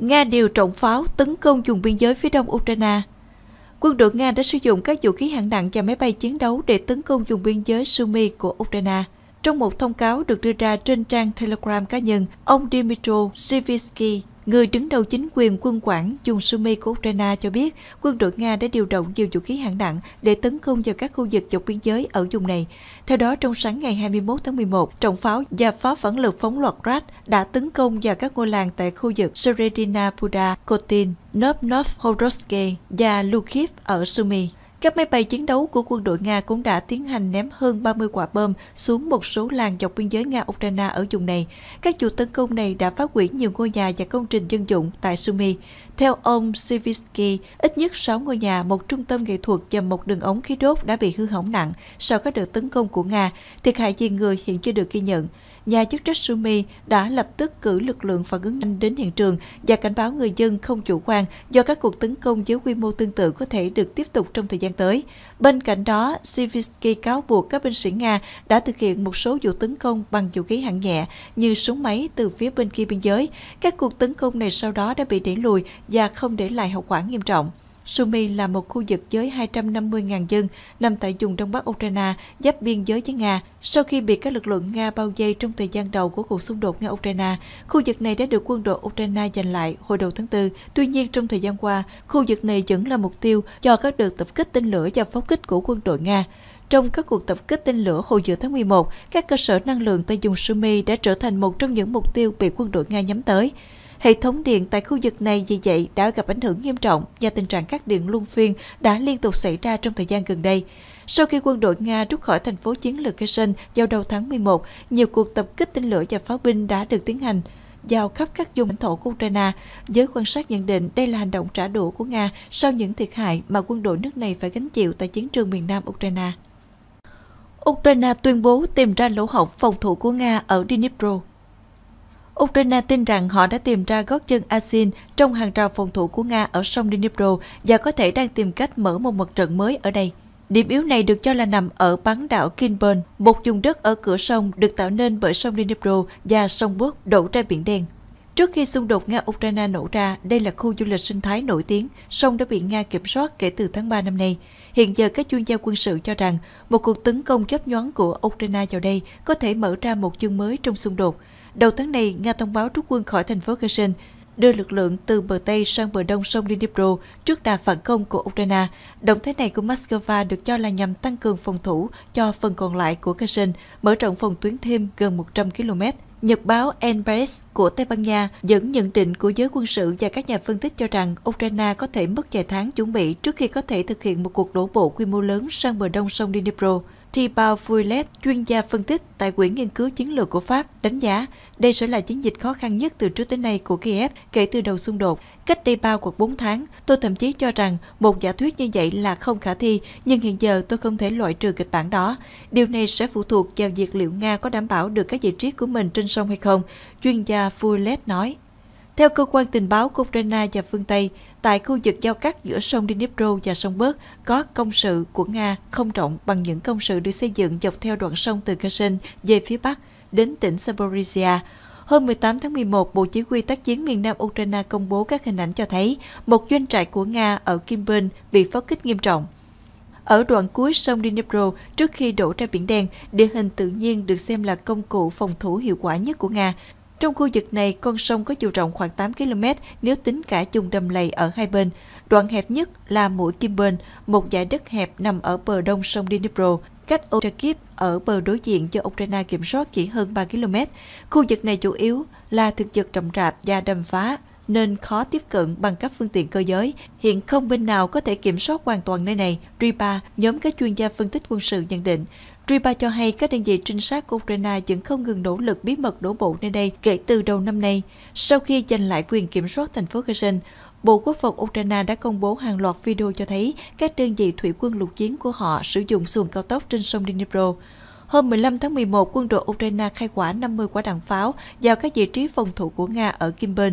Nga điều trọng pháo tấn công vùng biên giới phía đông Ukraine. Quân đội Nga đã sử dụng các vũ khí hạng nặng và máy bay chiến đấu để tấn công vùng biên giới Sumy của Ukraine. Trong một thông cáo được đưa ra trên trang Telegram cá nhân, ông Dmytro Sivitsky Người đứng đầu chính quyền quân quản Chung Sumi của cho biết quân đội Nga đã điều động nhiều vũ khí hạng nặng để tấn công vào các khu vực dọc biên giới ở vùng này. Theo đó, trong sáng ngày 21 tháng 11, trọng pháo và pháo phản lực phóng loạt Grad đã tấn công vào các ngôi làng tại khu vực Seredina Puda, Kotin, Novnovhorodsky và Lukhiv ở Sumi. Các máy bay chiến đấu của quân đội Nga cũng đã tiến hành ném hơn 30 quả bom xuống một số làng dọc biên giới Nga-Ukraine ở vùng này. Các vụ tấn công này đã phá hủy nhiều ngôi nhà và công trình dân dụng tại Sumy. Theo ông Sivisky, ít nhất 6 ngôi nhà, một trung tâm nghệ thuật và một đường ống khí đốt đã bị hư hỏng nặng sau các đợt tấn công của Nga. Thiệt hại về người hiện chưa được ghi nhận nhà chức trách Sumi đã lập tức cử lực lượng phản ứng nhanh đến hiện trường và cảnh báo người dân không chủ quan do các cuộc tấn công với quy mô tương tự có thể được tiếp tục trong thời gian tới. Bên cạnh đó, Sivitsky cáo buộc các binh sĩ Nga đã thực hiện một số vụ tấn công bằng vũ khí hạng nhẹ như súng máy từ phía bên kia biên giới. Các cuộc tấn công này sau đó đã bị đẩy lùi và không để lại hậu quả nghiêm trọng. Sumy là một khu vực với 250.000 dân nằm tại vùng đông bắc Ukraine, giáp biên giới với Nga. Sau khi bị các lực lượng Nga bao vây trong thời gian đầu của cuộc xung đột Nga-Ukraine, khu vực này đã được quân đội Ukraine giành lại hồi đầu tháng 4. Tuy nhiên, trong thời gian qua, khu vực này vẫn là mục tiêu cho các đợt tập kích tên lửa và pháo kích của quân đội Nga. Trong các cuộc tập kích tên lửa hồi giữa tháng 11, các cơ sở năng lượng tại vùng Sumy đã trở thành một trong những mục tiêu bị quân đội Nga nhắm tới. Hệ thống điện tại khu vực này vì vậy đã gặp ảnh hưởng nghiêm trọng do tình trạng cắt điện luân phiên đã liên tục xảy ra trong thời gian gần đây. Sau khi quân đội Nga rút khỏi thành phố chiến lược Kherson vào đầu tháng 11, nhiều cuộc tập kích tên lửa và pháo binh đã được tiến hành vào khắp các vùng lãnh thổ của Ukraine. Giới quan sát nhận định đây là hành động trả đũa của Nga sau những thiệt hại mà quân đội nước này phải gánh chịu tại chiến trường miền Nam Ukraine. Ukraine tuyên bố tìm ra lỗ hổng phòng thủ của Nga ở Dnipro. Ukraine tin rằng họ đã tìm ra gót chân Asin trong hàng rào phòng thủ của Nga ở sông Dnipro và có thể đang tìm cách mở một mặt trận mới ở đây. Điểm yếu này được cho là nằm ở bán đảo Kinburn, một vùng đất ở cửa sông được tạo nên bởi sông Dnipro và sông Bốt đổ ra Biển Đen. Trước khi xung đột Nga-Ukraine nổ ra, đây là khu du lịch sinh thái nổi tiếng, sông đã bị Nga kiểm soát kể từ tháng 3 năm nay. Hiện giờ, các chuyên gia quân sự cho rằng một cuộc tấn công chấp nhoáng của Ukraine vào đây có thể mở ra một chương mới trong xung đột. Đầu tháng này, Nga thông báo rút quân khỏi thành phố Kherson, đưa lực lượng từ bờ Tây sang bờ Đông sông Dnipro trước đà phản công của Ukraine. Động thái này của Moscow được cho là nhằm tăng cường phòng thủ cho phần còn lại của Kherson, mở rộng phòng tuyến thêm gần 100 km. Nhật báo Enpress của Tây Ban Nha dẫn nhận định của giới quân sự và các nhà phân tích cho rằng Ukraine có thể mất vài tháng chuẩn bị trước khi có thể thực hiện một cuộc đổ bộ quy mô lớn sang bờ đông sông Dnipro. Thibaut Fouillet, chuyên gia phân tích tại Quỹ Nghiên cứu Chiến lược của Pháp, đánh giá đây sẽ là chiến dịch khó khăn nhất từ trước tới nay của Kiev kể từ đầu xung đột. Cách đây bao hoặc 4 tháng, tôi thậm chí cho rằng một giả thuyết như vậy là không khả thi, nhưng hiện giờ tôi không thể loại trừ kịch bản đó. Điều này sẽ phụ thuộc vào việc liệu Nga có đảm bảo được các vị trí của mình trên sông hay không, chuyên gia Fouillet nói. Theo cơ quan tình báo của Ukraine và phương Tây, tại khu vực giao cắt giữa sông Dnipro và sông Bớt có công sự của Nga không rộng bằng những công sự được xây dựng dọc theo đoạn sông từ Kherson về phía Bắc đến tỉnh Zaporizhia. Hôm 18 tháng 11, Bộ Chỉ huy tác chiến miền Nam Ukraine công bố các hình ảnh cho thấy một doanh trại của Nga ở Kimben bị pháo kích nghiêm trọng. Ở đoạn cuối sông Dnipro, trước khi đổ ra Biển Đen, địa hình tự nhiên được xem là công cụ phòng thủ hiệu quả nhất của Nga, trong khu vực này, con sông có chiều rộng khoảng 8 km nếu tính cả chung đầm lầy ở hai bên. Đoạn hẹp nhất là mũi Kim Bên, một dải đất hẹp nằm ở bờ đông sông Dnipro, cách Otakip ở bờ đối diện cho Ukraine kiểm soát chỉ hơn 3 km. Khu vực này chủ yếu là thực vật rậm rạp và đầm phá, nên khó tiếp cận bằng các phương tiện cơ giới. Hiện không bên nào có thể kiểm soát hoàn toàn nơi này, Ripa, nhóm các chuyên gia phân tích quân sự nhận định. Riba cho hay các đơn vị trinh sát của Ukraine vẫn không ngừng nỗ lực bí mật đổ bộ nơi đây kể từ đầu năm nay. Sau khi giành lại quyền kiểm soát thành phố Kherson, Bộ Quốc phòng Ukraine đã công bố hàng loạt video cho thấy các đơn vị thủy quân lục chiến của họ sử dụng xuồng cao tốc trên sông Dnipro. Hôm 15 tháng 11, quân đội Ukraine khai quả 50 quả đạn pháo vào các vị trí phòng thủ của Nga ở Kimbel.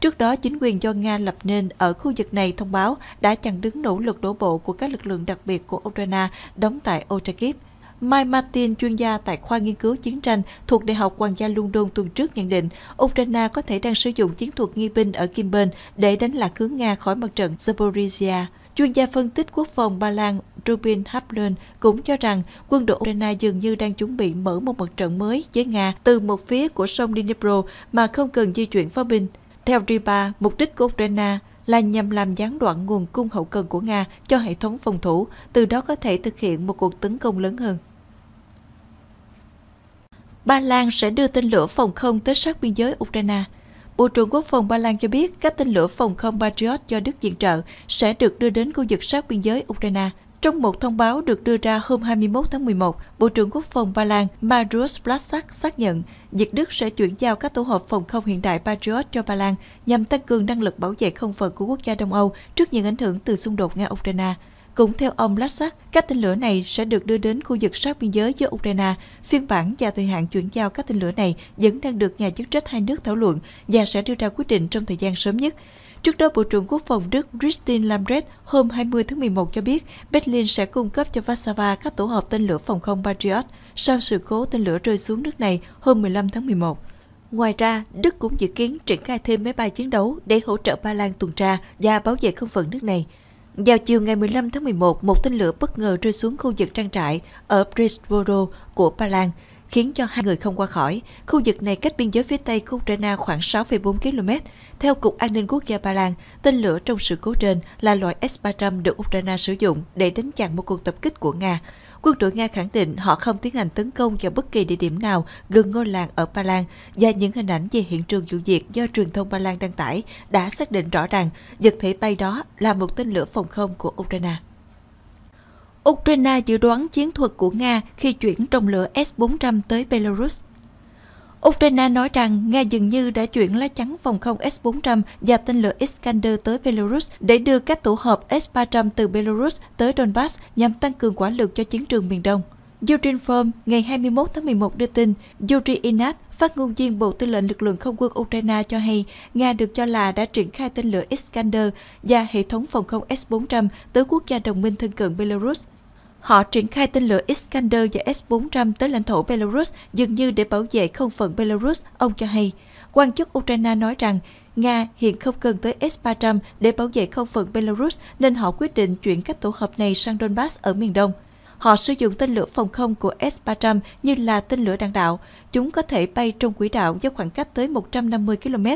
Trước đó, chính quyền do Nga lập nên ở khu vực này thông báo đã chặn đứng nỗ lực đổ bộ của các lực lượng đặc biệt của Ukraine đóng tại Otakhiv. Mai Martin, chuyên gia tại khoa nghiên cứu chiến tranh thuộc Đại học Hoàng gia London tuần trước nhận định, Ukraine có thể đang sử dụng chiến thuật nghi binh ở Kim Bên để đánh lạc hướng Nga khỏi mặt trận Zaporizhia. Chuyên gia phân tích quốc phòng Ba Lan Rubin Haplen cũng cho rằng quân đội Ukraine dường như đang chuẩn bị mở một mặt trận mới với Nga từ một phía của sông Dnipro mà không cần di chuyển pháo binh. Theo Riba, mục đích của Ukraine là nhằm làm gián đoạn nguồn cung hậu cần của Nga cho hệ thống phòng thủ, từ đó có thể thực hiện một cuộc tấn công lớn hơn. Ba Lan sẽ đưa tên lửa phòng không tới sát biên giới Ukraine. Bộ trưởng Quốc phòng Ba Lan cho biết các tên lửa phòng không Patriot do Đức viện trợ sẽ được đưa đến khu vực sát biên giới Ukraine. Trong một thông báo được đưa ra hôm 21 tháng 11, Bộ trưởng Quốc phòng Ba Lan Mariusz Blasak xác nhận việc Đức sẽ chuyển giao các tổ hợp phòng không hiện đại Patriot cho Ba Lan nhằm tăng cường năng lực bảo vệ không phận của quốc gia Đông Âu trước những ảnh hưởng từ xung đột Nga-Ukraine. Cũng theo ông Lasak, các tên lửa này sẽ được đưa đến khu vực sát biên giới giữa Ukraine. Phiên bản và thời hạn chuyển giao các tên lửa này vẫn đang được nhà chức trách hai nước thảo luận và sẽ đưa ra quyết định trong thời gian sớm nhất. Trước đó, Bộ trưởng Quốc phòng Đức Christine Lambrecht hôm 20 tháng 11 cho biết Berlin sẽ cung cấp cho Warsaw các tổ hợp tên lửa phòng không Patriot sau sự cố tên lửa rơi xuống nước này hôm 15 tháng 11. Ngoài ra, Đức cũng dự kiến triển khai thêm máy bay chiến đấu để hỗ trợ Ba Lan tuần tra và bảo vệ không phận nước này. Vào chiều ngày 15 tháng 11, một tên lửa bất ngờ rơi xuống khu vực trang trại ở Brisbane của Ba Lan, khiến cho hai người không qua khỏi. Khu vực này cách biên giới phía tây của Ukraine khoảng 6,4 km. Theo Cục An ninh Quốc gia Ba Lan, tên lửa trong sự cố trên là loại S-300 được Ukraine sử dụng để đánh chặn một cuộc tập kích của Nga. Quân đội Nga khẳng định họ không tiến hành tấn công vào bất kỳ địa điểm nào gần ngôi làng ở Ba Lan và những hình ảnh về hiện trường vụ việc do truyền thông Ba Lan đăng tải đã xác định rõ ràng vật thể bay đó là một tên lửa phòng không của Ukraine. Ukraine dự đoán chiến thuật của Nga khi chuyển trọng lửa S-400 tới Belarus. Ukraine nói rằng Nga dường như đã chuyển lá chắn phòng không S-400 và tên lửa Iskander tới Belarus để đưa các tổ hợp S-300 từ Belarus tới Donbass nhằm tăng cường quả lực cho chiến trường miền Đông. Urinform ngày 21 tháng 11 đưa tin, Yuri Inat, phát ngôn viên Bộ Tư lệnh Lực lượng Không quân Ukraine cho hay Nga được cho là đã triển khai tên lửa Iskander và hệ thống phòng không S-400 tới quốc gia đồng minh thân cận Belarus. Họ triển khai tên lửa Iskander và S-400 tới lãnh thổ Belarus dường như để bảo vệ không phận Belarus, ông cho hay. Quan chức Ukraine nói rằng Nga hiện không cần tới S-300 để bảo vệ không phận Belarus nên họ quyết định chuyển các tổ hợp này sang Donbass ở miền đông. Họ sử dụng tên lửa phòng không của S-300 như là tên lửa đạn đạo. Chúng có thể bay trong quỹ đạo với khoảng cách tới 150 km.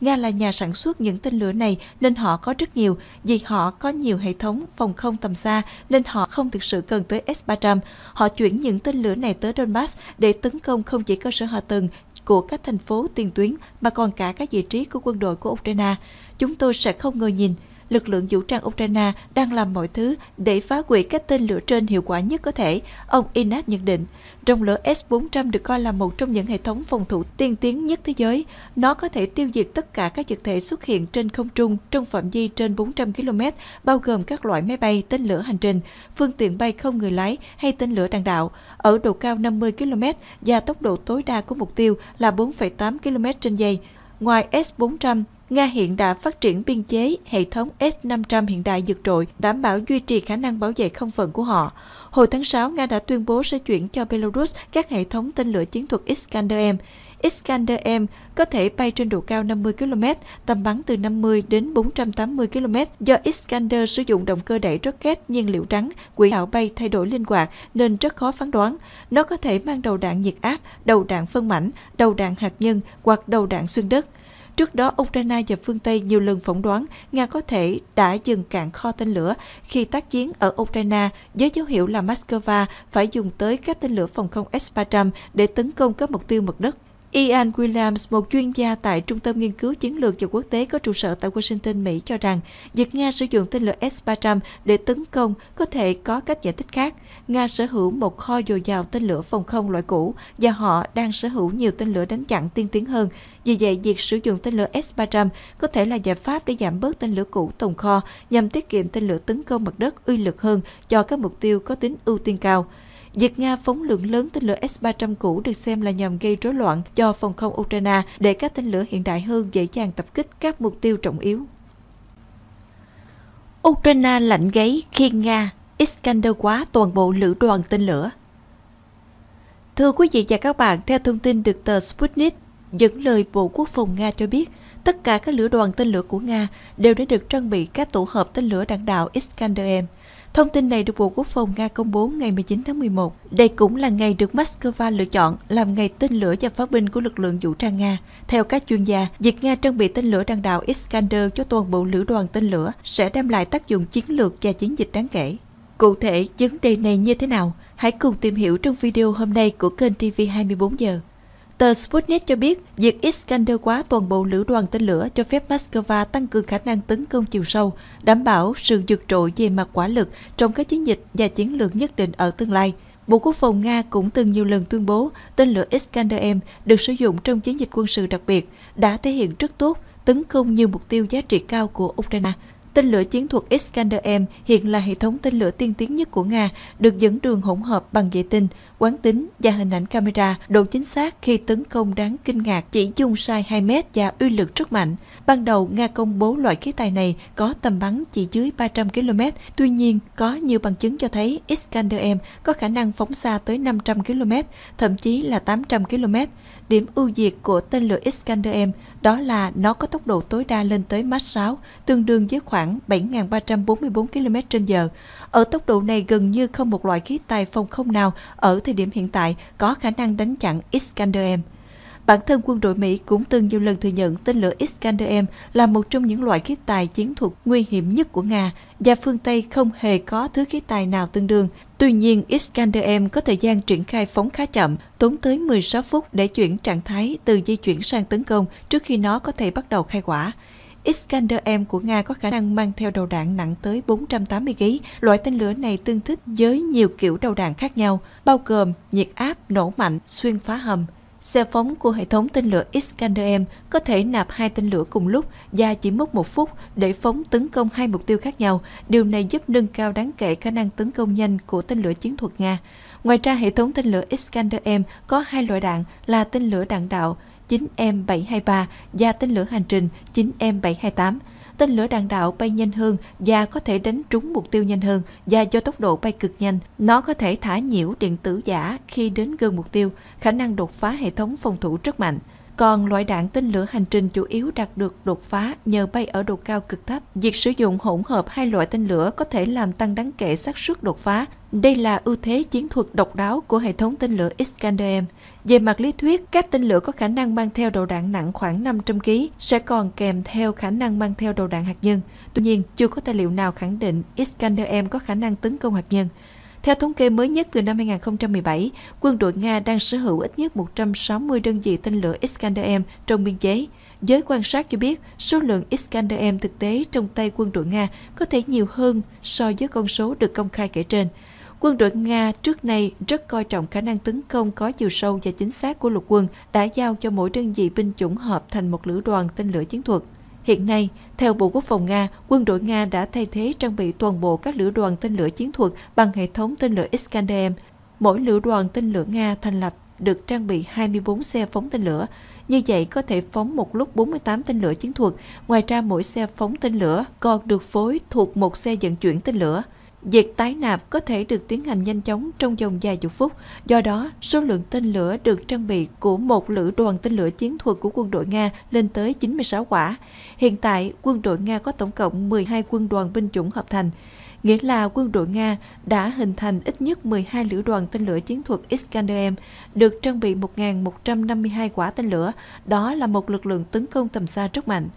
Nga là nhà sản xuất những tên lửa này nên họ có rất nhiều. Vì họ có nhiều hệ thống phòng không tầm xa nên họ không thực sự cần tới S-300. Họ chuyển những tên lửa này tới Donbass để tấn công không chỉ cơ sở hạ tầng của các thành phố tiền tuyến mà còn cả các vị trí của quân đội của Ukraine. Chúng tôi sẽ không ngồi nhìn lực lượng vũ trang Ukraine đang làm mọi thứ để phá hủy các tên lửa trên hiệu quả nhất có thể, ông Inat nhận định. Trong lửa S-400 được coi là một trong những hệ thống phòng thủ tiên tiến nhất thế giới. Nó có thể tiêu diệt tất cả các vật thể xuất hiện trên không trung trong phạm vi trên 400 km, bao gồm các loại máy bay, tên lửa hành trình, phương tiện bay không người lái hay tên lửa đạn đạo, ở độ cao 50 km và tốc độ tối đa của mục tiêu là 4,8 km trên giây. Ngoài S-400, Nga hiện đã phát triển biên chế hệ thống S-500 hiện đại dược trội, đảm bảo duy trì khả năng bảo vệ không phận của họ. Hồi tháng 6, Nga đã tuyên bố sẽ chuyển cho Belarus các hệ thống tên lửa chiến thuật Iskander-M. Iskander-M có thể bay trên độ cao 50 km, tầm bắn từ 50 đến 480 km. Do Iskander sử dụng động cơ đẩy rocket nhiên liệu trắng, quỹ đạo bay thay đổi linh hoạt nên rất khó phán đoán. Nó có thể mang đầu đạn nhiệt áp, đầu đạn phân mảnh, đầu đạn hạt nhân hoặc đầu đạn xuyên đất. Trước đó, Ukraine và phương Tây nhiều lần phỏng đoán Nga có thể đã dừng cạn kho tên lửa khi tác chiến ở Ukraine với dấu hiệu là Moscow phải dùng tới các tên lửa phòng không S-300 để tấn công các mục tiêu mật đất. Ian Williams, một chuyên gia tại Trung tâm Nghiên cứu Chiến lược và Quốc tế có trụ sở tại Washington, Mỹ cho rằng việc Nga sử dụng tên lửa S-300 để tấn công có thể có cách giải thích khác. Nga sở hữu một kho dồi dào tên lửa phòng không loại cũ và họ đang sở hữu nhiều tên lửa đánh chặn tiên tiến hơn. Vì vậy, việc sử dụng tên lửa S-300 có thể là giải pháp để giảm bớt tên lửa cũ tồn kho nhằm tiết kiệm tên lửa tấn công mặt đất uy lực hơn cho các mục tiêu có tính ưu tiên cao. Việc Nga phóng lượng lớn tên lửa S-300 cũ được xem là nhằm gây rối loạn cho phòng không Ukraine để các tên lửa hiện đại hơn dễ dàng tập kích các mục tiêu trọng yếu. Ukraine lạnh gáy khi Nga Iskander quá toàn bộ lữ đoàn tên lửa. Thưa quý vị và các bạn, theo thông tin được tờ Sputnik, dẫn lời Bộ Quốc phòng Nga cho biết, tất cả các lữ đoàn tên lửa của Nga đều đã được trang bị các tổ hợp tên lửa đạn đạo Iskander-M. Thông tin này được Bộ Quốc phòng Nga công bố ngày 19 tháng 11. Đây cũng là ngày được Moscow lựa chọn làm ngày tên lửa và pháo binh của lực lượng vũ trang Nga. Theo các chuyên gia, việc Nga trang bị tên lửa đạn đạo Iskander cho toàn bộ lữ đoàn tên lửa sẽ đem lại tác dụng chiến lược và chiến dịch đáng kể. Cụ thể, vấn đề này như thế nào? Hãy cùng tìm hiểu trong video hôm nay của kênh TV 24 giờ. Tờ Sputnik cho biết, việc Iskander quá toàn bộ lữ đoàn tên lửa cho phép Moscow tăng cường khả năng tấn công chiều sâu, đảm bảo sự vượt trội về mặt quả lực trong các chiến dịch và chiến lược nhất định ở tương lai. Bộ Quốc phòng Nga cũng từng nhiều lần tuyên bố tên lửa Iskander-M được sử dụng trong chiến dịch quân sự đặc biệt đã thể hiện rất tốt tấn công nhiều mục tiêu giá trị cao của Ukraine. Tên lửa chiến thuật Iskander-M hiện là hệ thống tên lửa tiên tiến nhất của Nga, được dẫn đường hỗn hợp bằng vệ tinh, quán tính và hình ảnh camera, độ chính xác khi tấn công đáng kinh ngạc chỉ dùng sai 2 mét và uy lực rất mạnh. Ban đầu, Nga công bố loại khí tài này có tầm bắn chỉ dưới 300 km. Tuy nhiên, có nhiều bằng chứng cho thấy Iskander-M có khả năng phóng xa tới 500 km, thậm chí là 800 km. Điểm ưu việt của tên lửa Iskander-M đó là nó có tốc độ tối đa lên tới Mach 6, tương đương với khoảng 7.344 km h Ở tốc độ này gần như không một loại khí tài phòng không nào ở thế thời điểm hiện tại có khả năng đánh chặn Iskander-M. Bản thân quân đội Mỹ cũng từng nhiều lần thừa nhận tên lửa Iskander-M là một trong những loại khí tài chiến thuật nguy hiểm nhất của Nga và phương Tây không hề có thứ khí tài nào tương đương. Tuy nhiên, Iskander-M có thời gian triển khai phóng khá chậm, tốn tới 16 phút để chuyển trạng thái từ di chuyển sang tấn công trước khi nó có thể bắt đầu khai quả. Iskander-M của Nga có khả năng mang theo đầu đạn nặng tới 480 kg. Loại tên lửa này tương thích với nhiều kiểu đầu đạn khác nhau, bao gồm nhiệt áp, nổ mạnh, xuyên phá hầm. Xe phóng của hệ thống tên lửa Iskander-M có thể nạp hai tên lửa cùng lúc và chỉ mất một phút để phóng tấn công hai mục tiêu khác nhau. Điều này giúp nâng cao đáng kể khả năng tấn công nhanh của tên lửa chiến thuật Nga. Ngoài ra, hệ thống tên lửa Iskander-M có hai loại đạn là tên lửa đạn đạo 9M723 và tên lửa hành trình 9M728. Tên lửa đạn đạo bay nhanh hơn và có thể đánh trúng mục tiêu nhanh hơn và do tốc độ bay cực nhanh, nó có thể thả nhiễu điện tử giả khi đến gần mục tiêu, khả năng đột phá hệ thống phòng thủ rất mạnh. Còn loại đạn tên lửa hành trình chủ yếu đạt được đột phá nhờ bay ở độ cao cực thấp. Việc sử dụng hỗn hợp hai loại tên lửa có thể làm tăng đáng kể xác suất đột phá. Đây là ưu thế chiến thuật độc đáo của hệ thống tên lửa Iskander-M. Về mặt lý thuyết, các tên lửa có khả năng mang theo đầu đạn nặng khoảng 500 kg sẽ còn kèm theo khả năng mang theo đầu đạn hạt nhân. Tuy nhiên, chưa có tài liệu nào khẳng định Iskander-M có khả năng tấn công hạt nhân. Theo thống kê mới nhất từ năm 2017, quân đội Nga đang sở hữu ít nhất 160 đơn vị tên lửa Iskander-M trong biên chế. Giới quan sát cho biết, số lượng Iskander-M thực tế trong tay quân đội Nga có thể nhiều hơn so với con số được công khai kể trên. Quân đội Nga trước nay rất coi trọng khả năng tấn công có chiều sâu và chính xác của lục quân, đã giao cho mỗi đơn vị binh chủng hợp thành một lữ đoàn tên lửa chiến thuật. Hiện nay, theo Bộ Quốc phòng Nga, quân đội Nga đã thay thế trang bị toàn bộ các lữ đoàn tên lửa chiến thuật bằng hệ thống tên lửa iskander Mỗi lữ đoàn tên lửa Nga thành lập được trang bị 24 xe phóng tên lửa, như vậy có thể phóng một lúc 48 tên lửa chiến thuật, ngoài ra mỗi xe phóng tên lửa còn được phối thuộc một xe vận chuyển tên lửa. Việc tái nạp có thể được tiến hành nhanh chóng trong vòng vài chục phút, do đó số lượng tên lửa được trang bị của một lữ đoàn tên lửa chiến thuật của quân đội Nga lên tới 96 quả. Hiện tại, quân đội Nga có tổng cộng 12 quân đoàn binh chủng hợp thành, nghĩa là quân đội Nga đã hình thành ít nhất 12 lữ đoàn tên lửa chiến thuật Iskander-M, được trang bị 1.152 quả tên lửa, đó là một lực lượng tấn công tầm xa rất mạnh.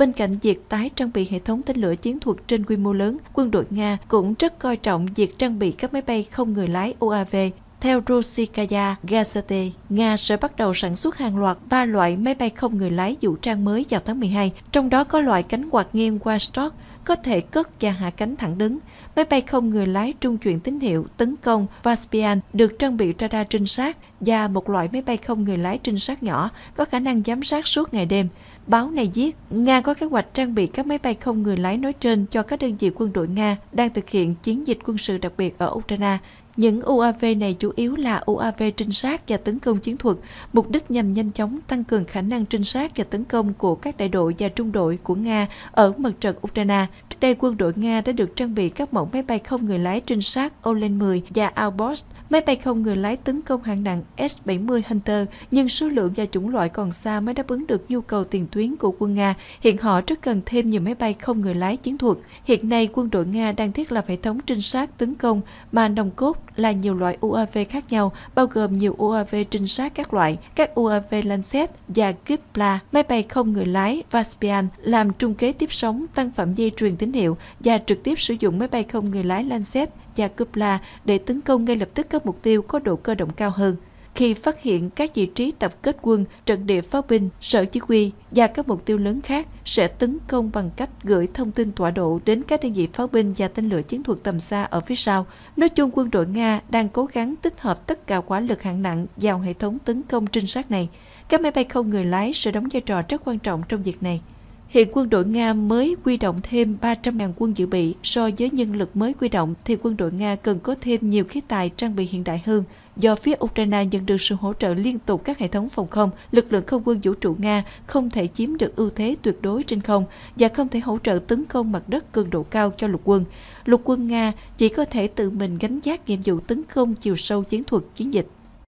Bên cạnh việc tái trang bị hệ thống tên lửa chiến thuật trên quy mô lớn, quân đội Nga cũng rất coi trọng việc trang bị các máy bay không người lái UAV theo Rusikaya Gazete, Nga sẽ bắt đầu sản xuất hàng loạt ba loại máy bay không người lái vũ trang mới vào tháng 12, trong đó có loại cánh quạt nghiêng Washtok có thể cất và hạ cánh thẳng đứng. Máy bay không người lái trung chuyển tín hiệu tấn công Vaspian được trang bị radar trinh sát và một loại máy bay không người lái trinh sát nhỏ có khả năng giám sát suốt ngày đêm. Báo này viết, Nga có kế hoạch trang bị các máy bay không người lái nói trên cho các đơn vị quân đội Nga đang thực hiện chiến dịch quân sự đặc biệt ở Ukraine. Những UAV này chủ yếu là UAV trinh sát và tấn công chiến thuật, mục đích nhằm nhanh chóng tăng cường khả năng trinh sát và tấn công của các đại đội và trung đội của Nga ở mặt trận Ukraine, đây, quân đội Nga đã được trang bị các mẫu máy bay không người lái trinh sát Olen-10 và Alborz, máy bay không người lái tấn công hạng nặng S-70 Hunter, nhưng số lượng và chủng loại còn xa mới đáp ứng được nhu cầu tiền tuyến của quân Nga. Hiện họ rất cần thêm nhiều máy bay không người lái chiến thuật. Hiện nay, quân đội Nga đang thiết lập hệ thống trinh sát tấn công mà nòng cốt là nhiều loại UAV khác nhau, bao gồm nhiều UAV trinh sát các loại, các UAV Lancet và Kipla, máy bay không người lái Vaspian, làm trung kế tiếp sóng tăng phạm vi truyền tín tín hiệu và trực tiếp sử dụng máy bay không người lái Lancet và Kupla để tấn công ngay lập tức các mục tiêu có độ cơ động cao hơn. Khi phát hiện các vị trí tập kết quân, trận địa pháo binh, sở chỉ huy và các mục tiêu lớn khác sẽ tấn công bằng cách gửi thông tin tọa độ đến các đơn vị pháo binh và tên lửa chiến thuật tầm xa ở phía sau. Nói chung, quân đội Nga đang cố gắng tích hợp tất cả quả lực hạng nặng vào hệ thống tấn công trinh sát này. Các máy bay không người lái sẽ đóng vai trò rất quan trọng trong việc này. Hiện quân đội Nga mới quy động thêm 300.000 quân dự bị so với nhân lực mới quy động thì quân đội Nga cần có thêm nhiều khí tài trang bị hiện đại hơn. Do phía Ukraine nhận được sự hỗ trợ liên tục các hệ thống phòng không, lực lượng không quân vũ trụ Nga không thể chiếm được ưu thế tuyệt đối trên không và không thể hỗ trợ tấn công mặt đất cường độ cao cho lục quân. Lục quân Nga chỉ có thể tự mình gánh giác nhiệm vụ tấn công chiều sâu chiến thuật chiến dịch.